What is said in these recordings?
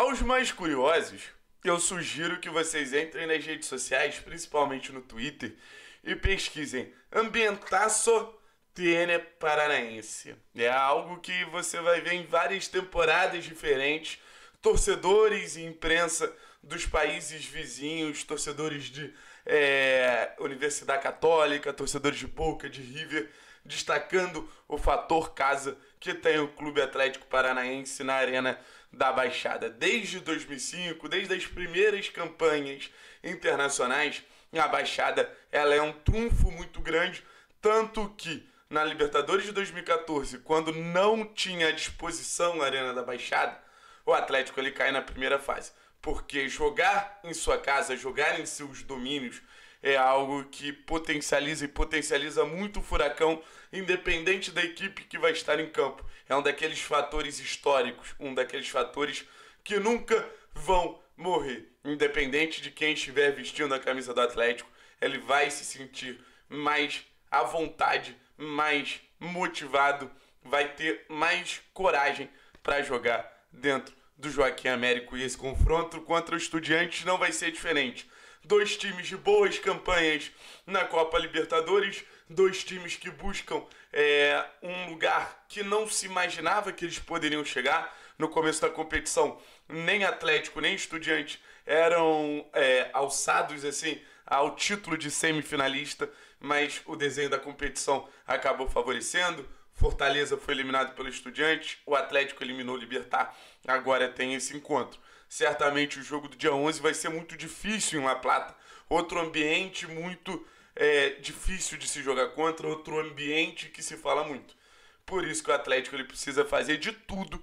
Aos mais curiosos, eu sugiro que vocês entrem nas redes sociais, principalmente no Twitter, e pesquisem Ambientaço TN Paranaense. É algo que você vai ver em várias temporadas diferentes. Torcedores e imprensa dos países vizinhos, torcedores de é, Universidade Católica, torcedores de Boca, de River, destacando o fator casa que tem o Clube Atlético Paranaense na Arena da Baixada. Desde 2005, desde as primeiras campanhas internacionais, a Baixada ela é um trunfo muito grande, tanto que na Libertadores de 2014, quando não tinha à disposição a Arena da Baixada, o Atlético ele cai na primeira fase porque jogar em sua casa, jogar em seus domínios, é algo que potencializa e potencializa muito o Furacão, independente da equipe que vai estar em campo. É um daqueles fatores históricos, um daqueles fatores que nunca vão morrer. Independente de quem estiver vestindo a camisa do Atlético, ele vai se sentir mais à vontade, mais motivado, vai ter mais coragem para jogar dentro do Joaquim Américo e esse confronto contra o Estudiantes não vai ser diferente. Dois times de boas campanhas na Copa Libertadores, dois times que buscam é, um lugar que não se imaginava que eles poderiam chegar no começo da competição. Nem Atlético, nem Estudiante eram é, alçados assim ao título de semifinalista, mas o desenho da competição acabou favorecendo Fortaleza foi eliminado pelo Estudiante, o Atlético eliminou o Libertar, agora tem esse encontro. Certamente o jogo do dia 11 vai ser muito difícil em La Plata, outro ambiente muito é, difícil de se jogar contra, outro ambiente que se fala muito. Por isso que o Atlético ele precisa fazer de tudo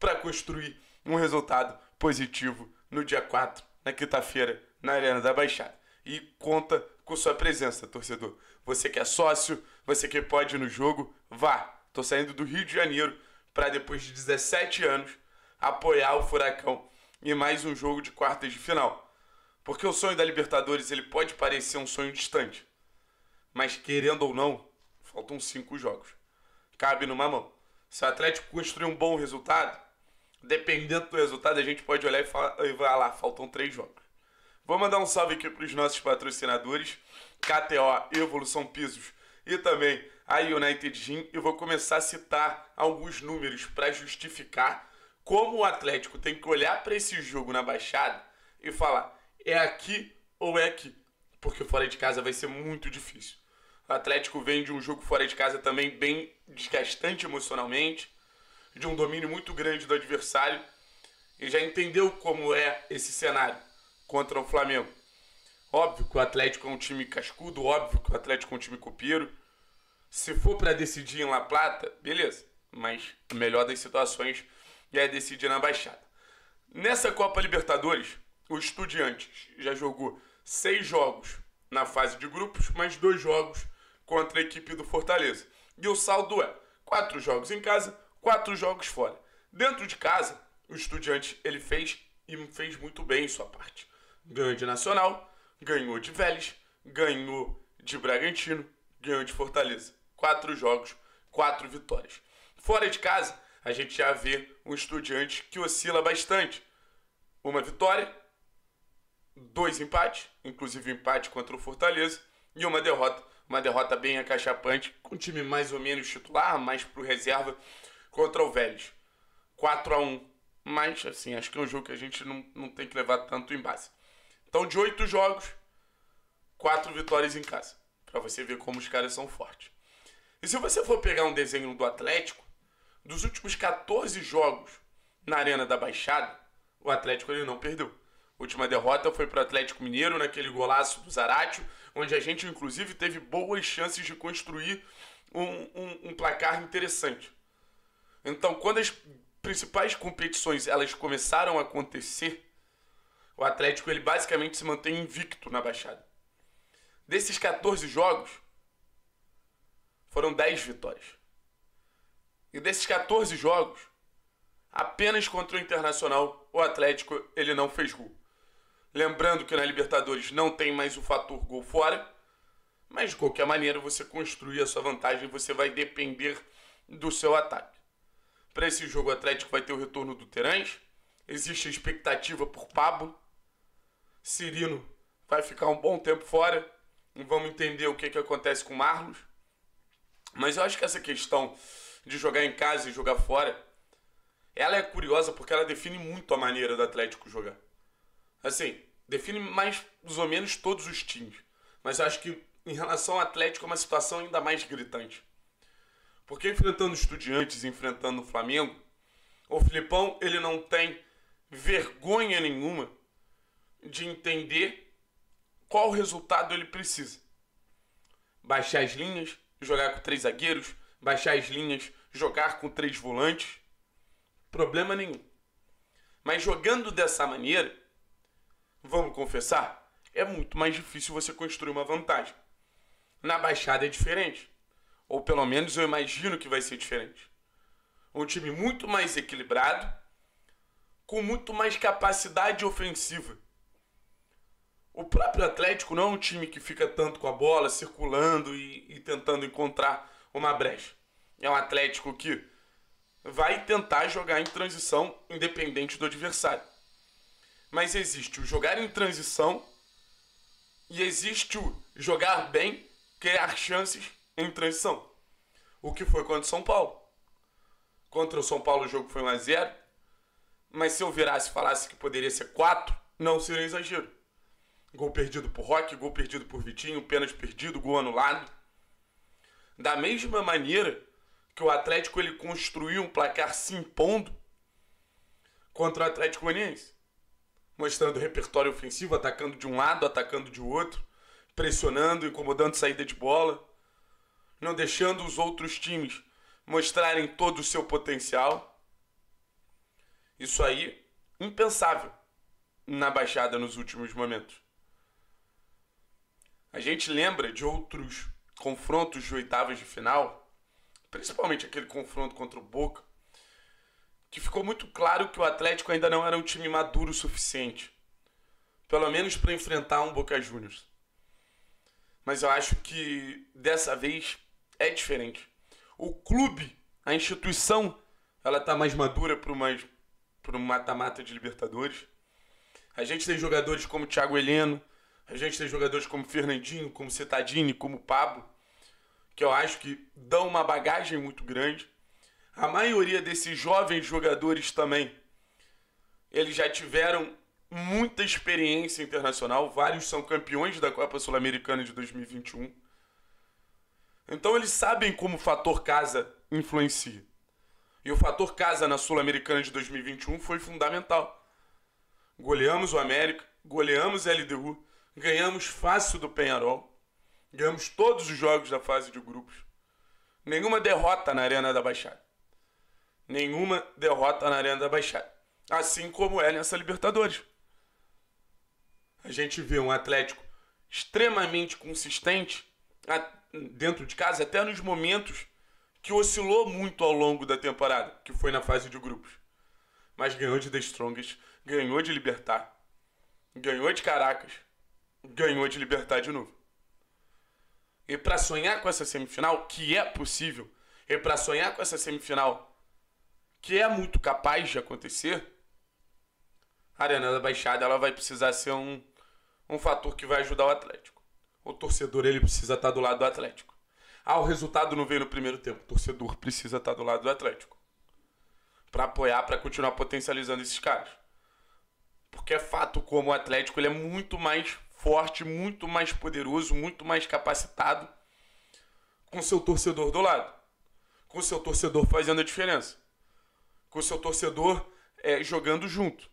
para construir um resultado positivo no dia 4, na quinta-feira, na Arena da Baixada. E conta com sua presença, torcedor. Você que é sócio, você que pode ir no jogo, vá, Tô saindo do Rio de Janeiro para depois de 17 anos apoiar o Furacão em mais um jogo de quartas de final. Porque o sonho da Libertadores ele pode parecer um sonho distante, mas querendo ou não, faltam cinco jogos. Cabe numa mão. Se o Atlético construir um bom resultado, dependendo do resultado, a gente pode olhar e falar, e falar lá, ah, faltam três jogos. Vou mandar um salve aqui para os nossos patrocinadores, KTO, Evolução Pisos e também a United Gym e vou começar a citar alguns números para justificar como o Atlético tem que olhar para esse jogo na Baixada e falar: é aqui ou é aqui? Porque fora de casa vai ser muito difícil. O Atlético vem de um jogo fora de casa também bem desgastante emocionalmente, de um domínio muito grande do adversário e já entendeu como é esse cenário contra o Flamengo. Óbvio que o Atlético é um time cascudo, óbvio que o Atlético é um time copeiro. Se for para decidir em La Plata, beleza. Mas a melhor das situações é decidir na Baixada. Nessa Copa Libertadores, o Estudiantes já jogou seis jogos na fase de grupos, mais dois jogos contra a equipe do Fortaleza. E o saldo é quatro jogos em casa, quatro jogos fora. Dentro de casa, o Estudiantes ele fez e fez muito bem em sua parte. Ganhou de Nacional, ganhou de Vélez, ganhou de Bragantino, ganhou de Fortaleza quatro jogos, quatro vitórias. Fora de casa, a gente já vê um estudiante que oscila bastante. Uma vitória, dois empates, inclusive um empate contra o Fortaleza, e uma derrota. Uma derrota bem acachapante, com um time mais ou menos titular, mais pro reserva, contra o Vélez. 4 a 1 Mas, assim, acho que é um jogo que a gente não, não tem que levar tanto em base. Então, de oito jogos, quatro vitórias em casa. para você ver como os caras são fortes. E se você for pegar um desenho do Atlético, dos últimos 14 jogos na Arena da Baixada, o Atlético ele não perdeu. A última derrota foi para o Atlético Mineiro, naquele golaço do Zaratio, onde a gente, inclusive, teve boas chances de construir um, um, um placar interessante. Então, quando as principais competições elas começaram a acontecer, o Atlético ele basicamente se mantém invicto na Baixada. Desses 14 jogos, foram 10 vitórias. E desses 14 jogos, apenas contra o Internacional, o Atlético, ele não fez gol. Lembrando que na Libertadores não tem mais o fator gol fora, mas de qualquer maneira você construir a sua vantagem, você vai depender do seu ataque. Para esse jogo, o Atlético vai ter o retorno do Terãs, existe a expectativa por Pablo, Cirino vai ficar um bom tempo fora, e vamos entender o que, que acontece com Marlos. Mas eu acho que essa questão de jogar em casa e jogar fora, ela é curiosa porque ela define muito a maneira do Atlético jogar. Assim, define mais ou menos todos os times. Mas eu acho que em relação ao Atlético é uma situação ainda mais gritante. Porque enfrentando estudiantes, enfrentando o Flamengo, o Filipão ele não tem vergonha nenhuma de entender qual resultado ele precisa. Baixar as linhas, jogar com três zagueiros, baixar as linhas, jogar com três volantes. Problema nenhum. Mas jogando dessa maneira, vamos confessar, é muito mais difícil você construir uma vantagem. Na baixada é diferente. Ou pelo menos eu imagino que vai ser diferente. Um time muito mais equilibrado, com muito mais capacidade ofensiva o próprio Atlético não é um time que fica tanto com a bola, circulando e, e tentando encontrar uma brecha. É um Atlético que vai tentar jogar em transição, independente do adversário. Mas existe o jogar em transição e existe o jogar bem, criar chances em transição. O que foi contra o São Paulo. Contra o São Paulo o jogo foi 1 a 0 mas se eu virasse e falasse que poderia ser 4, não seria um exagero. Gol perdido por Roque, gol perdido por Vitinho, pênalti perdido, gol anulado. Da mesma maneira que o Atlético ele construiu um placar se impondo contra o Atlético Goianiense, mostrando o repertório ofensivo, atacando de um lado, atacando de outro, pressionando, incomodando saída de bola, não deixando os outros times mostrarem todo o seu potencial. Isso aí impensável na baixada nos últimos momentos. A gente lembra de outros confrontos de oitavas de final, principalmente aquele confronto contra o Boca, que ficou muito claro que o Atlético ainda não era um time maduro o suficiente, pelo menos para enfrentar um Boca Juniors. Mas eu acho que dessa vez é diferente. O clube, a instituição, ela tá mais madura para mais para um mata-mata de Libertadores. A gente tem jogadores como Thiago Heleno, a gente tem jogadores como Fernandinho, como Cetadini, como Pablo, que eu acho que dão uma bagagem muito grande. A maioria desses jovens jogadores também, eles já tiveram muita experiência internacional, vários são campeões da Copa Sul-Americana de 2021. Então eles sabem como o fator casa influencia. E o fator casa na Sul-Americana de 2021 foi fundamental. Goleamos o América, goleamos a LDU, Ganhamos fácil do Penharol. Ganhamos todos os jogos da fase de grupos. Nenhuma derrota na Arena da Baixada. Nenhuma derrota na Arena da Baixada. Assim como é nessa Libertadores. A gente vê um Atlético extremamente consistente dentro de casa, até nos momentos que oscilou muito ao longo da temporada, que foi na fase de grupos. Mas ganhou de The Strongest, ganhou de Libertar, ganhou de Caracas, ganhou de Libertar de novo. E para sonhar com essa semifinal, que é possível, e para sonhar com essa semifinal, que é muito capaz de acontecer, a Arena da Baixada ela vai precisar ser um, um fator que vai ajudar o Atlético. O torcedor ele precisa estar tá do lado do Atlético. Ah, o resultado não veio no primeiro tempo. O torcedor precisa estar tá do lado do Atlético. Para apoiar, para continuar potencializando esses caras. Porque é fato como o Atlético ele é muito mais forte, muito mais poderoso, muito mais capacitado, com seu torcedor do lado, com seu torcedor fazendo a diferença, com seu torcedor é, jogando junto,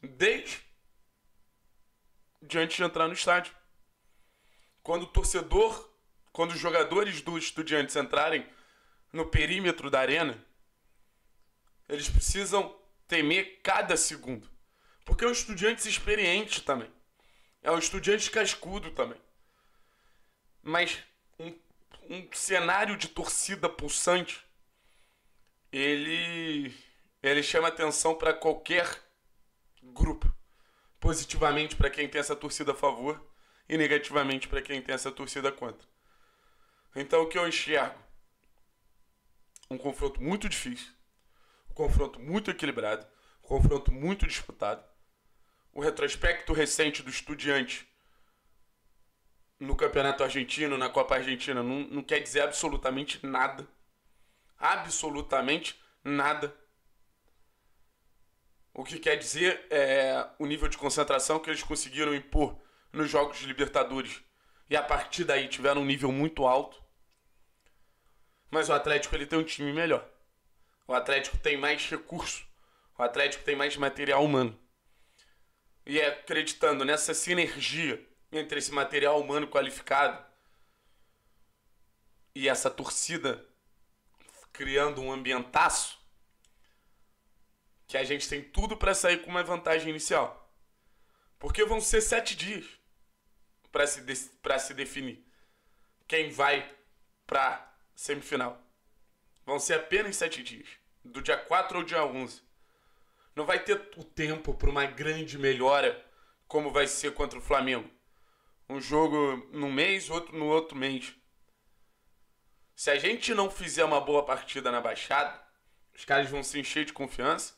desde de antes de entrar no estádio. Quando o torcedor, quando os jogadores do Estudiantes entrarem no perímetro da arena, eles precisam temer cada segundo. Porque é um estudante experiente também. É o Estudiante Cascudo também. Mas um, um cenário de torcida pulsante, ele, ele chama atenção para qualquer grupo. Positivamente para quem tem essa torcida a favor e negativamente para quem tem essa torcida contra. Então o que eu enxergo? Um confronto muito difícil, um confronto muito equilibrado, um confronto muito disputado o retrospecto recente do Estudiante no Campeonato Argentino, na Copa Argentina, não, não quer dizer absolutamente nada. Absolutamente nada. O que quer dizer é o nível de concentração que eles conseguiram impor nos Jogos de Libertadores. E a partir daí tiveram um nível muito alto. Mas o Atlético ele tem um time melhor. O Atlético tem mais recurso. O Atlético tem mais material humano e é acreditando nessa sinergia entre esse material humano qualificado e essa torcida criando um ambientaço que a gente tem tudo para sair com uma vantagem inicial. Porque vão ser sete dias para se, de se definir quem vai para semifinal. Vão ser apenas sete dias, do dia 4 ao dia 11. Não vai ter o tempo para uma grande melhora como vai ser contra o Flamengo. Um jogo num mês, outro no outro mês. Se a gente não fizer uma boa partida na Baixada, os caras vão se encher de confiança,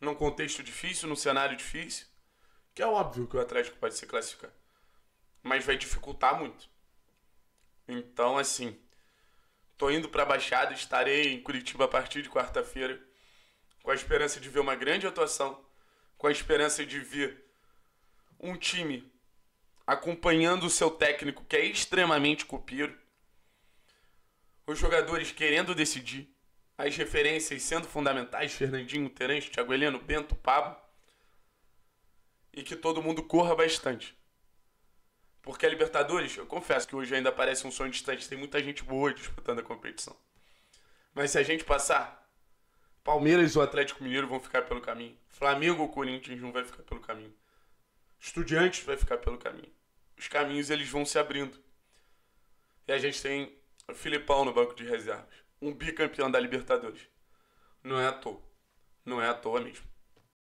num contexto difícil, num cenário difícil, que é óbvio que o Atlético pode se classificar. Mas vai dificultar muito. Então, assim, tô indo para a Baixada, estarei em Curitiba a partir de quarta-feira com a esperança de ver uma grande atuação, com a esperança de ver um time acompanhando o seu técnico, que é extremamente copeiro, os jogadores querendo decidir, as referências sendo fundamentais, Fernandinho, Terence, Thiago Heleno, Bento, Pablo, e que todo mundo corra bastante. Porque a Libertadores, eu confesso que hoje ainda parece um sonho distante, tem muita gente boa disputando a competição. Mas se a gente passar Palmeiras ou Atlético Mineiro vão ficar pelo caminho. Flamengo ou Corinthians não vai ficar pelo caminho. Estudiantes vai ficar pelo caminho. Os caminhos eles vão se abrindo. E a gente tem o Filipão no banco de reservas. Um bicampeão da Libertadores. Não é à toa. Não é à toa mesmo.